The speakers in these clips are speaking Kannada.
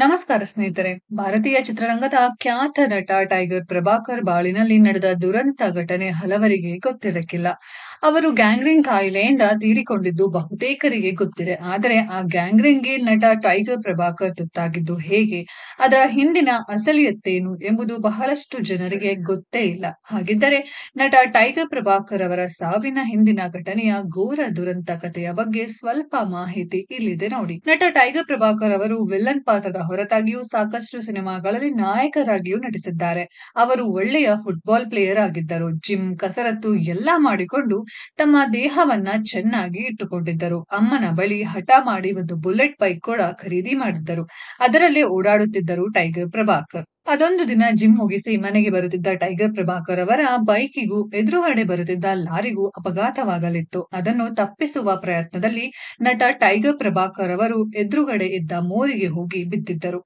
ನಮಸ್ಕಾರ ಸ್ನೇಹಿತರೆ ಭಾರತೀಯ ಚಿತ್ರರಂಗದ ಖ್ಯಾತ ನಟ ಟೈಗರ್ ಪ್ರಭಾಕರ್ ಬಾಳಿನಲ್ಲಿ ನಡೆದ ದುರಂತ ಘಟನೆ ಹಲವರಿಗೆ ಗೊತ್ತಿರಕ್ಕಿಲ್ಲ ಅವರು ಗ್ಯಾಂಗ್ರಿಂಗ್ ಕಾಯಿಲೆಯಿಂದ ತೀರಿಕೊಂಡಿದ್ದು ಬಹುತೇಕರಿಗೆ ಗೊತ್ತಿದೆ ಆದರೆ ಆ ಗ್ಯಾಂಗ್ರಿಂಗ್ಗೆ ನಟ ಟೈಗರ್ ಪ್ರಭಾಕರ್ ತುತ್ತಾಗಿದ್ದು ಹೇಗೆ ಅದರ ಹಿಂದಿನ ಅಸಲಿಯತ್ತೇನು ಎಂಬುದು ಬಹಳಷ್ಟು ಜನರಿಗೆ ಗೊತ್ತೇ ಇಲ್ಲ ಹಾಗಿದ್ದರೆ ನಟ ಟೈಗರ್ ಪ್ರಭಾಕರ್ ಅವರ ಸಾವಿನ ಹಿಂದಿನ ಘಟನೆಯ ಘೋರ ದುರಂತ ಕಥೆಯ ಬಗ್ಗೆ ಸ್ವಲ್ಪ ಮಾಹಿತಿ ಇಲ್ಲಿದೆ ನೋಡಿ ನಟ ಟೈಗರ್ ಪ್ರಭಾಕರ್ ಅವರು ವಿಲ್ಲನ್ ಪಾತ್ರದ ಹೊರತಾಗಿಯೂ ಸಾಕಷ್ಟು ಸಿನಿಮಾಗಳಲ್ಲಿ ನಾಯಕರಾಗಿಯೂ ನಟಿಸಿದ್ದಾರೆ ಅವರು ಒಳ್ಳೆಯ ಫುಟ್ಬಾಲ್ ಪ್ಲೇಯರ್ ಆಗಿದ್ದರು ಜಿಮ್ ಕಸರತ್ತು ಎಲ್ಲಾ ಮಾಡಿಕೊಂಡು ತಮ್ಮ ದೇಹವನ್ನ ಚೆನ್ನಾಗಿ ಇಟ್ಟುಕೊಂಡಿದ್ದರು ಅಮ್ಮನ ಬಳಿ ಹಠ ಮಾಡಿ ಒಂದು ಬುಲೆಟ್ ಬೈಕ್ ಕೂಡ ಖರೀದಿ ಮಾಡಿದ್ದರು ಅದರಲ್ಲೇ ಓಡಾಡುತ್ತಿದ್ದರು ಟೈಗರ್ ಪ್ರಭಾಕರ್ ಅದೊಂದು ದಿನ ಜಿಮ್ ಮುಗಿಸಿ ಮನೆಗೆ ಬರುತ್ತಿದ್ದ ಟೈಗರ್ ಪ್ರಭಾಕರ್ ಅವರ ಬೈಕಿಗೂ ಎದುರುಗಡೆ ಬರುತ್ತಿದ್ದ ಲಾರಿಗೂ ಅಪಘಾತವಾಗಲಿತ್ತು ಅದನ್ನು ತಪ್ಪಿಸುವ ಪ್ರಯತ್ನದಲ್ಲಿ ನಟ ಟೈಗರ್ ಪ್ರಭಾಕರ್ ಅವರು ಎದುರುಗಡೆ ಇದ್ದ ಮೋರಿಗೆ ಹೋಗಿ ಬಿದ್ದಿದ್ದರು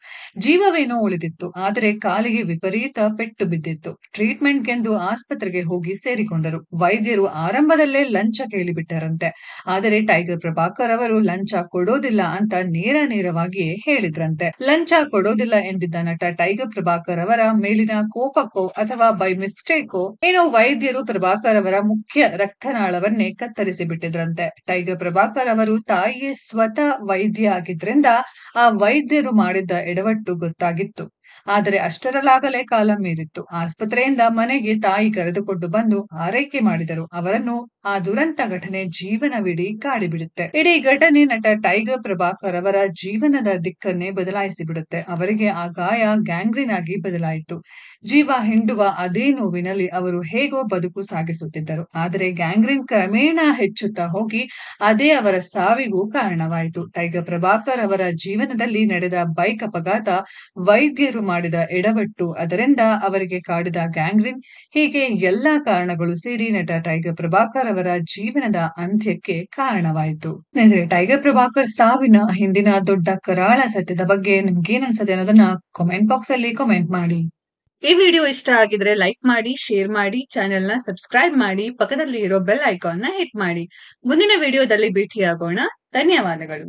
ಜೀವವೇನೋ ಉಳಿದಿತ್ತು ಆದರೆ ಕಾಲಿಗೆ ವಿಪರೀತ ಪೆಟ್ಟು ಬಿದ್ದಿತ್ತು ಟ್ರೀಟ್ಮೆಂಟ್ಗೆಂದು ಆಸ್ಪತ್ರೆಗೆ ಹೋಗಿ ಸೇರಿಕೊಂಡರು ವೈದ್ಯರು ಆರಂಭದಲ್ಲೇ ಲಂಚ ಕೇಳಿಬಿಟ್ಟರಂತೆ ಆದರೆ ಟೈಗರ್ ಪ್ರಭಾಕರ್ ಅವರು ಲಂಚ ಕೊಡೋದಿಲ್ಲ ಅಂತ ನೇರ ನೇರವಾಗಿಯೇ ಹೇಳಿದ್ರಂತೆ ಲಂಚ ಕೊಡೋದಿಲ್ಲ ಎಂದಿದ್ದ ನಟ ಟೈಗರ್ ಪ್ರಭಾಕರ್ ಅವರ ಮೇಲಿನ ಕೋಪಕ್ಕೋ ಅಥವಾ ಬೈ ಮಿಸ್ಟೇಕೋ ಏನೋ ವೈದ್ಯರು ಪ್ರಭಾಕರ್ ಅವರ ಮುಖ್ಯ ರಕ್ತನಾಳವನ್ನೇ ಕತ್ತರಿಸಿ ಬಿಟ್ಟಿದ್ರಂತೆ ಟೈಗರ್ ಪ್ರಭಾಕರ್ ಅವರು ತಾಯಿಯೇ ಸ್ವತಃ ವೈದ್ಯ ಆಗಿದ್ರಿಂದ ಆ ವೈದ್ಯರು ಮಾಡಿದ್ದ ಎಡವಟ್ಟು ಗೊತ್ತಾಗಿತ್ತು ಆದರೆ ಅಷ್ಟರಲ್ಲಾಗಲೇ ಕಾಲ ಮೀರಿತ್ತು ಆಸ್ಪತ್ರೆಯಿಂದ ಮನೆಗೆ ತಾಯಿ ಕರೆದುಕೊಂಡು ಬಂದು ಆರೈಕೆ ಮಾಡಿದರು ಅವರನ್ನು ಆ ದುರಂತ ಘಟನೆ ಜೀವನವಿಡೀ ಕಾಡಿಬಿಡುತ್ತೆ ಇಡೀ ಘಟನೆ ನಟ ಟೈಗರ್ ಪ್ರಭಾಕರ್ ಅವರ ಜೀವನದ ದಿಕ್ಕನ್ನೇ ಬದಲಾಯಿಸಿ ಬಿಡುತ್ತೆ ಅವರಿಗೆ ಆ ಗಾಯ ಗ್ಯಾಂಗ್ರೀನ್ ಆಗಿ ಬದಲಾಯಿತು ಜೀವ ಹಿಂಡುವ ಅದೇ ನೋವಿನಲ್ಲಿ ಅವರು ಹೇಗೋ ಬದುಕು ಸಾಗಿಸುತ್ತಿದ್ದರು ಆದರೆ ಗ್ಯಾಂಗ್ರೀನ್ ಕ್ರಮೇಣ ಹೆಚ್ಚುತ್ತಾ ಹೋಗಿ ಅದೇ ಅವರ ಸಾವಿಗೂ ಕಾರಣವಾಯಿತು ಟೈಗರ್ ಪ್ರಭಾಕರ್ ಅವರ ಜೀವನದಲ್ಲಿ ನಡೆದ ಬೈಕ್ ಅಪಘಾತ ವೈದ್ಯರು ಮಾಡಿದ ಎಡವಟ್ಟು ಅದರಿಂದ ಅವರಿಗೆ ಕಾಡಿದ ಗ್ಯಾಂಗ್ರಿನ್ ಹೀಗೆ ಎಲ್ಲಾ ಕಾರಣಗಳು ಸೇರಿ ನಟ ಟೈಗರ್ ಪ್ರಭಾಕರ್ ಅವರ ಜೀವನದ ಅಂತ್ಯಕ್ಕೆ ಕಾರಣವಾಯಿತು ಟೈಗರ್ ಪ್ರಭಾಕರ್ ಸಾವಿನ ಹಿಂದಿನ ದೊಡ್ಡ ಕರಾಳ ಸತ್ಯದ ಬಗ್ಗೆ ನಿಮ್ಗೇನ್ ಅನ್ನೋದನ್ನ ಕಾಮೆಂಟ್ ಬಾಕ್ಸ್ ಅಲ್ಲಿ ಕಾಮೆಂಟ್ ಮಾಡಿ ಈ ವಿಡಿಯೋ ಇಷ್ಟ ಆಗಿದ್ರೆ ಲೈಕ್ ಮಾಡಿ ಶೇರ್ ಮಾಡಿ ಚಾನೆಲ್ ನ ಸಬ್ಸ್ಕ್ರೈಬ್ ಮಾಡಿ ಪಕ್ಕದಲ್ಲಿ ಇರೋ ಬೆಲ್ ಐಕಾನ್ ನ ಹಿಟ್ ಮಾಡಿ ಮುಂದಿನ ವಿಡಿಯೋದಲ್ಲಿ ಭೇಟಿಯಾಗೋಣ ಧನ್ಯವಾದಗಳು